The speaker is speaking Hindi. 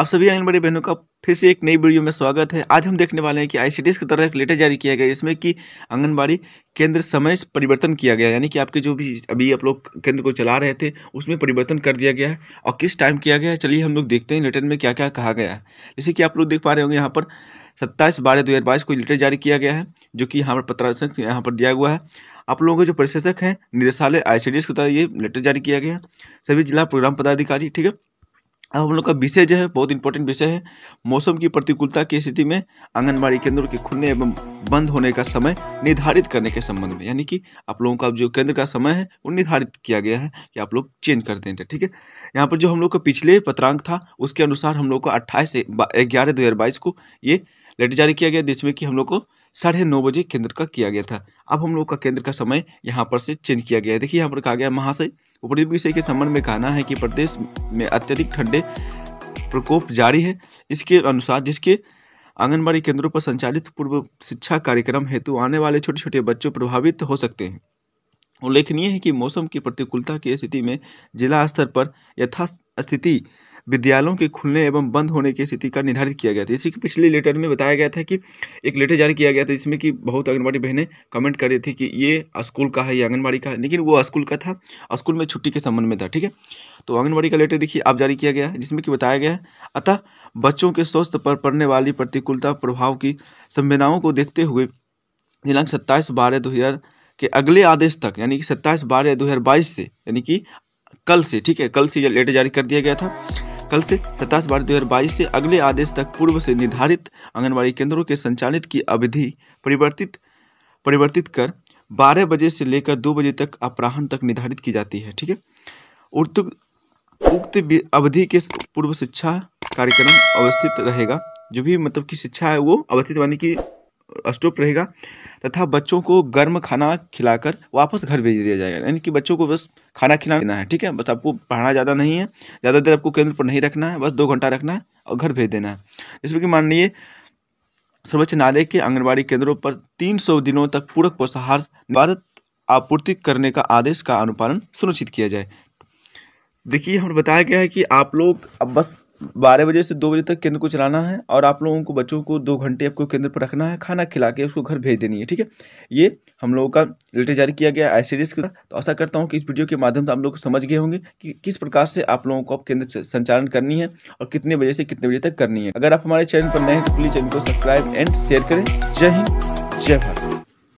आप सभी आंगनबाड़ी बहनों का फिर से एक नई वीडियो में स्वागत है आज हम देखने वाले हैं कि आई सी की तरह एक लेटर जारी किया गया जिसमें कि आंगनबाड़ी केंद्र समय से परिवर्तन किया गया यानी कि आपके जो भी अभी आप लोग केंद्र को चला रहे थे उसमें परिवर्तन कर दिया गया है और किस टाइम किया गया है चलिए हम लोग देखते हैं लेटर में क्या क्या कहा गया है जैसे कि आप लोग देख पा रहे होंगे यहाँ पर सत्ताईस बारह दो हज़ार बाईस को लेटर जारी किया गया है जो कि यहाँ पर पत्र यहाँ पर दिया हुआ है आप लोगों के जो प्रशासक हैं निदेशालय आई की तरह ये लेटर जारी किया गया है सभी जिला प्रोग्राम पदाधिकारी ठीक है अब हम लोग का विषय जो है बहुत इंपॉर्टेंट विषय है मौसम की प्रतिकूलता की स्थिति में आंगनबाड़ी केंद्रों के खुलने एवं बंद होने का समय निर्धारित करने के संबंध में यानी कि आप लोगों का जो केंद्र का समय है वो निर्धारित किया गया है कि आप लोग चेंज कर देंगे ठीक है यहाँ पर जो हम लोग का पिछले पत्रांक था उसके अनुसार हम लोग को अट्ठाईस ग्यारह दो को ये लेटर जारी किया गया जिसमें कि हम लोग को साढ़े नौ बजे केंद्र का किया गया था अब हम लोग का केंद्र का समय यहाँ पर से चेंज किया गया है देखिए यहाँ पर कहा गया महाशय उपरी विषय के संबंध में कहना है कि प्रदेश में अत्यधिक ठंडे प्रकोप जारी है इसके अनुसार जिसके आंगनबाड़ी केंद्रों पर संचालित पूर्व शिक्षा कार्यक्रम हेतु आने वाले छोटे छोटे बच्चों प्रभावित हो सकते हैं उल्लेखनीय है कि मौसम की प्रतिकूलता की स्थिति में जिला स्तर पर यथास्थिति विद्यालयों के खुलने एवं बंद होने की स्थिति का निर्धारित किया गया था इसी के पिछले लेटर में बताया गया था कि एक लेटर जारी किया गया था जिसमें कि बहुत आंगनबाड़ी बहनें कमेंट कर रही थी कि ये स्कूल का है या आंगनबाड़ी का है लेकिन वो स्कूल का था स्कूल में छुट्टी के संबंध में था ठीक है तो आंगनबाड़ी का लेटर देखिए आप जारी किया गया है जिसमें कि बताया गया है अतः बच्चों के स्वास्थ्य पर पड़ने वाली प्रतिकूलता प्रभाव की संवेदनाओं को देखते हुए दिनांक सत्ताईस बारह दो हज़ार कि अगले आदेश तक यानी कि सत्ताईस बारह दो हज़ार बाईस से यानी कि कल से ठीक है कल से लेटर जारी कर दिया गया था कल से सत्ताईस बारह दो हज़ार बाईस से अगले आदेश तक पूर्व से निर्धारित आंगनबाड़ी केंद्रों के संचालित की अवधि परिवर्तित परिवर्तित कर बारह बजे से लेकर दो बजे तक अपराहन तक निर्धारित की जाती है ठीक है उक्त अवधि के पूर्व शिक्षा कार्यक्रम अवस्थित रहेगा जो भी मतलब कि शिक्षा है वो अवस्थित यानी कि स्टोप रहेगा तथा बच्चों को गर्म खाना खिलाकर वापस घर भेज दिया जाएगा यानी कि बच्चों को बस खाना खिलाना है ठीक है बस आपको पढ़ना ज़्यादा नहीं है ज़्यादा देर आपको केंद्र पर नहीं रखना है बस दो घंटा रखना है और घर भेज देना है जिसमें कि माननीय सर्वोच्च न्यायालय के आंगनबाड़ी केंद्रों पर तीन दिनों तक पूरक पोषाहार निवारक आपूर्ति करने का आदेश का अनुपालन सुनिश्चित किया जाए देखिए हमें बताया गया है कि आप लोग अब बस बारह बजे से दो बजे तक केंद्र को चलाना है और आप लोगों को बच्चों को दो घंटे आपको केंद्र पर रखना है खाना खिला के उसको घर भेज देनी है ठीक है ये हम लोगों का लेटर जारी किया गया आई सी का तो आशा करता हूँ कि इस वीडियो के माध्यम से आप लोग समझ गए होंगे कि किस प्रकार से आप लोगों को अब केंद्र संचालन करनी है और कितने बजे से कितने बजे तक करनी है अगर आप हमारे चैनल पर नए हैं तो प्लीज़ चैनल को सब्सक्राइब एंड शेयर करें जय हिंद जय भारत